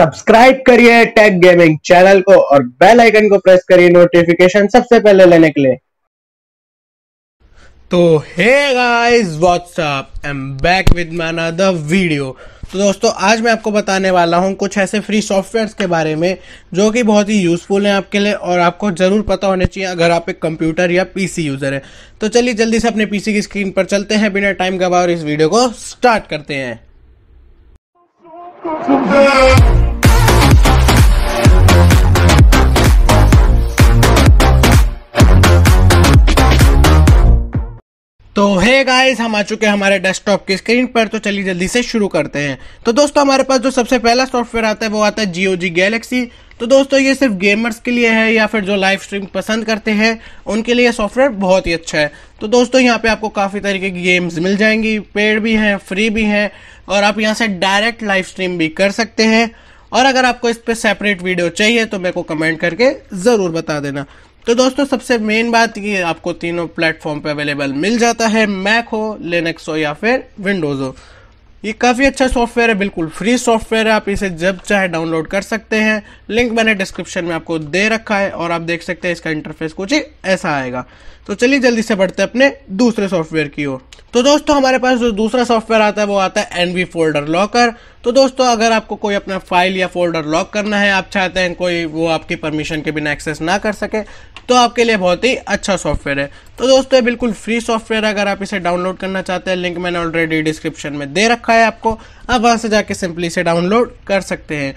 subscribe करिए take gaming channel को और बेल आइकन को प्रेस करिए नोटिफिकेशन सबसे पहले लेने के लिए तो hey guys what's up I am back with माना द वीडियो तो दोस्तों आज मैं आपको बताने वाला हूं कुछ ऐसे फ्री सॉफ्टवेयर्स के बारे में जो कि बहुत ही यूज़फुल हैं आपके लिए और आपको ज़रूर पता होने चाहिए अगर आप एक कंप्यूटर या पीसी यूज़र हैं तो चलिए जल्दी से अपने पीसी की स्क्रीन पर चलते हैं बिना टाइम गवाए और इस वीडियो को स्टार्ट करते हैं तो हे गाइस हम आ चुके हैं हमारे डेस्कटॉप की स्क्रीन पर तो चलिए जल्दी से शुरू करते हैं तो दोस्तों हमारे पास जो सबसे पहला सॉफ्टवेयर आता है वो आता है जियो जी गैलेक्सी तो दोस्तों ये सिर्फ गेमर्स के लिए है या फिर जो लाइव स्ट्रीम पसंद करते हैं उनके लिए सॉफ्टवेयर बहुत ही अच्छा है तो दोस्तों यहाँ पे आपको काफ़ी तरीके की गेम्स मिल जाएंगी पेड भी हैं फ्री भी हैं और आप यहाँ से डायरेक्ट लाइव स्ट्रीम भी कर सकते हैं और अगर आपको इस पर सेपरेट वीडियो चाहिए तो मेरे को कमेंट करके ज़रूर बता देना तो दोस्तों सबसे मेन बात ये आपको तीनों प्लेटफॉर्म पे अवेलेबल मिल जाता है मैक हो लिनक्स हो या फिर विंडोज़ हो ये काफ़ी अच्छा सॉफ्टवेयर है बिल्कुल फ्री सॉफ्टवेयर है आप इसे जब चाहे डाउनलोड कर सकते हैं लिंक मैंने डिस्क्रिप्शन में आपको दे रखा है और आप देख सकते हैं इसका इंटरफेस कुछ ऐसा आएगा तो चलिए जल्दी से बढ़ते हैं अपने दूसरे सॉफ्टवेयर की ओर तो दोस्तों हमारे पास जो दूसरा सॉफ्टवेयर आता है वो आता है एन फोल्डर लॉकर तो दोस्तों अगर आपको कोई अपना फाइल या फोल्डर लॉक करना है आप चाहते हैं कोई वो आपकी परमिशन के बिना एक्सेस ना कर सके तो आपके लिए बहुत ही अच्छा सॉफ्टवेयर है तो दोस्तों ये बिल्कुल फ्री सॉफ्टवेयर है अगर आप इसे डाउनलोड करना चाहते हैं लिंक मैंने ऑलरेडी डिस्क्रिप्शन में दे रखा है आपको आप वहाँ से जाके सिंपली इसे डाउनलोड कर सकते हैं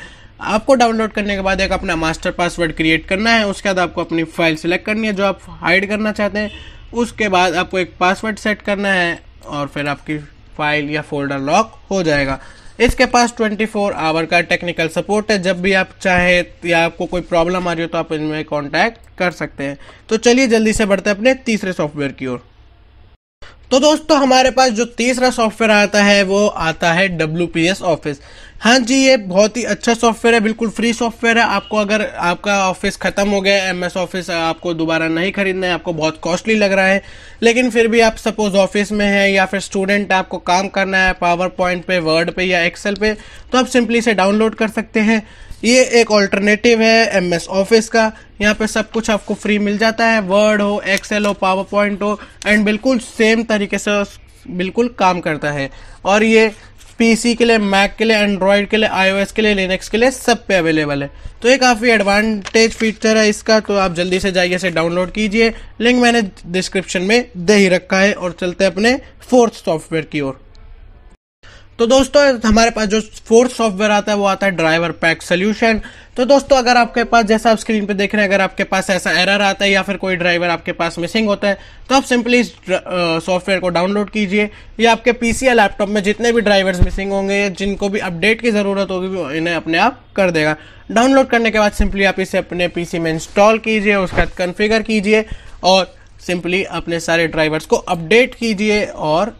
आपको डाउनलोड करने के बाद एक अपना मास्टर पासवर्ड क्रिएट करना है उसके बाद आपको अपनी फाइल सेलेक्ट करनी है जो आप हाइड करना चाहते हैं उसके बाद आपको एक पासवर्ड सेट करना है और फिर आपकी फाइल या फोल्डर लॉक हो जाएगा इसके पास 24 फोर आवर का टेक्निकल सपोर्ट है जब भी आप चाहे या आपको कोई प्रॉब्लम आ रही हो तो आप इनमें कॉन्टैक्ट कर सकते हैं तो चलिए जल्दी से बढ़ते हैं अपने तीसरे सॉफ्टवेयर की ओर तो दोस्तों हमारे पास जो तीसरा सॉफ्टवेयर आता है वो आता है डब्ल्यू ऑफिस हाँ जी ये बहुत ही अच्छा सॉफ्टवेयर है बिल्कुल फ्री सॉफ्टवेयर है आपको अगर आपका ऑफिस ख़त्म हो गया एम एस ऑफिस आपको दोबारा नहीं खरीदना है आपको बहुत कॉस्टली लग रहा है लेकिन फिर भी आप सपोज ऑफिस में हैं या फिर स्टूडेंट आपको काम करना है पावर पॉइंट पे वर्ड पे या एक्सेल पे तो आप सिंपली इसे डाउनलोड कर सकते हैं ये एक ऑल्टरनेटिव है एम एस ऑफिस का यहाँ पे सब कुछ आपको फ्री मिल जाता है वर्ड हो एक्सेल हो पावर पॉइंट हो एंड बिल्कुल सेम तरीके से बिल्कुल काम करता है और ये पीसी के लिए मैक के लिए एंड्रॉयड के लिए आईओएस के लिए लिनक्स के लिए सब पे अवेलेबल है तो ये काफ़ी एडवांटेज फीचर है इसका तो आप जल्दी से जाइए इसे डाउनलोड कीजिए लिंक मैंने डिस्क्रिप्शन में दे ही रखा है और चलते अपने फोर्थ सॉफ्टवेयर की ओर तो दोस्तों हमारे पास जो फोर्थ सॉफ्टवेयर आता है वो आता है ड्राइवर पैक सोल्यूशन तो दोस्तों अगर आपके पास जैसा आप स्क्रीन पे देख रहे हैं अगर आपके पास ऐसा एरर आता है या फिर कोई ड्राइवर आपके पास मिसिंग होता है तो आप सिंपली इस सॉफ्टवेयर uh, को डाउनलोड कीजिए या आपके पीसी या लैपटॉप में जितने भी ड्राइवर्स मिसिंग होंगे जिनको भी अपडेट की ज़रूरत होगी वो इन्हें अपने आप कर देगा डाउनलोड करने के बाद सिंपली आप इसे अपने पी में इंस्टॉल कीजिए उसके बाद कन्फिगर कीजिए और सिंपली अपने सारे ड्राइवर्स को अपडेट कीजिए और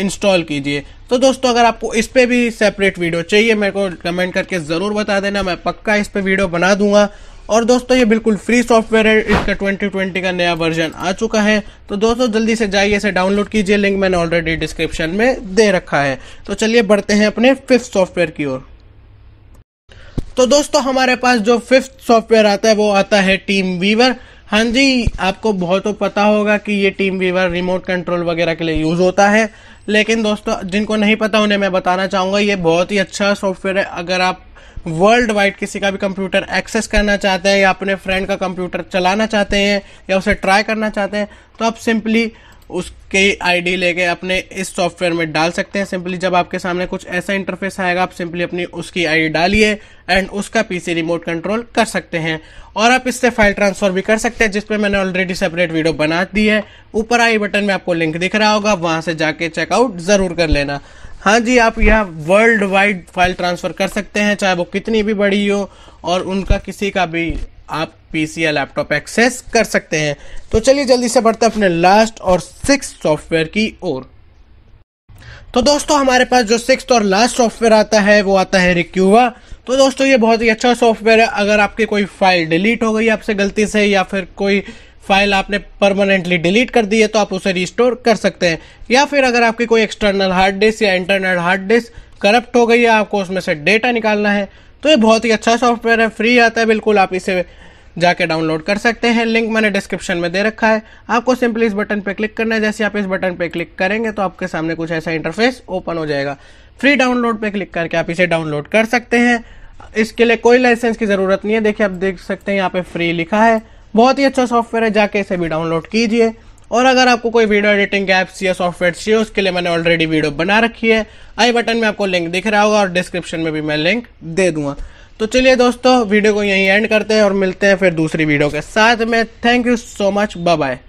इंस्टॉल कीजिए तो दोस्तों अगर आपको इस पर भी सेपरेट वीडियो चाहिए मेरे को कमेंट करके ज़रूर बता देना मैं पक्का इस पर वीडियो बना दूंगा और दोस्तों ये बिल्कुल फ्री सॉफ्टवेयर है इसका 2020 का नया वर्जन आ चुका है तो दोस्तों जल्दी से जाइए इसे डाउनलोड कीजिए लिंक मैंने ऑलरेडी डिस्क्रिप्शन में दे रखा है तो चलिए बढ़ते हैं अपने फिफ्थ सॉफ्टवेयर की ओर तो दोस्तों हमारे पास जो फिफ्थ सॉफ्टवेयर आता है वो आता है टीम वीवर हाँ जी आपको बहुत तो पता होगा कि ये टीम वीवर रिमोट कंट्रोल वगैरह के लिए यूज़ होता है लेकिन दोस्तों जिनको नहीं पता उन्हें मैं बताना चाहूँगा ये बहुत ही अच्छा सॉफ्टवेयर है अगर आप वर्ल्ड वाइड किसी का भी कंप्यूटर एक्सेस करना चाहते हैं या अपने फ्रेंड का कंप्यूटर चलाना चाहते हैं या उसे ट्राई करना चाहते हैं तो आप सिंपली उसकी आईडी लेके अपने इस सॉफ्टवेयर में डाल सकते हैं सिंपली जब आपके सामने कुछ ऐसा इंटरफेस आएगा आप सिंपली अपनी उसकी आईडी डालिए एंड उसका पीसी रिमोट कंट्रोल कर सकते हैं और आप इससे फाइल ट्रांसफर भी कर सकते हैं जिस पे मैंने ऑलरेडी सेपरेट वीडियो बना दी है ऊपर आई बटन में आपको लिंक दिख रहा होगा वहाँ से जाके चेकआउट ज़रूर कर लेना हाँ जी आप यह वर्ल्ड वाइड फाइल ट्रांसफ़र कर सकते हैं चाहे वो कितनी भी बड़ी हो और उनका किसी का भी आप पीसी या लैपटॉप एक्सेस कर सकते हैं तो चलिए जल्दी से बढ़ते हैं अपने लास्ट और सिक्स सॉफ्टवेयर की ओर तो दोस्तों हमारे पास जो सिक्स और लास्ट सॉफ्टवेयर आता है वो आता है रिक्यूवा तो दोस्तों ये बहुत ही अच्छा सॉफ्टवेयर है अगर आपकी कोई फाइल डिलीट हो गई आपसे गलती से या फिर कोई फाइल आपने परमानेंटली डिलीट कर दी है तो आप उसे रिस्टोर कर सकते हैं या फिर अगर आपकी कोई एक्सटर्नल हार्ड डिस्क या इंटरनल हार्ड डिस्क करप्ट हो गई है आपको उसमें से डेटा निकालना है तो ये बहुत ही अच्छा सॉफ्टवेयर है फ्री आता है बिल्कुल आप इसे जाके डाउनलोड कर सकते हैं लिंक मैंने डिस्क्रिप्शन में दे रखा है आपको सिंपली इस बटन पर क्लिक करना है जैसे आप इस बटन पर क्लिक करेंगे तो आपके सामने कुछ ऐसा इंटरफेस ओपन हो जाएगा फ्री डाउनलोड पर क्लिक करके आप इसे डाउनलोड कर सकते हैं इसके लिए कोई लाइसेंस की ज़रूरत नहीं है देखिए आप देख सकते हैं यहाँ पे फ्री लिखा है बहुत ही अच्छा सॉफ्टवेयर है जाके इसे भी डाउनलोड कीजिए और अगर आपको कोई वीडियो एडिटिंग ऐप्स या सॉफ्टवेयर चाहिए उसके लिए मैंने ऑलरेडी वीडियो बना रखी है आई बटन में आपको लिंक दिख रहा होगा और डिस्क्रिप्शन में भी मैं लिंक दे दूंगा तो चलिए दोस्तों वीडियो को यहीं एंड करते हैं और मिलते हैं फिर दूसरी वीडियो के साथ में thank you so much bye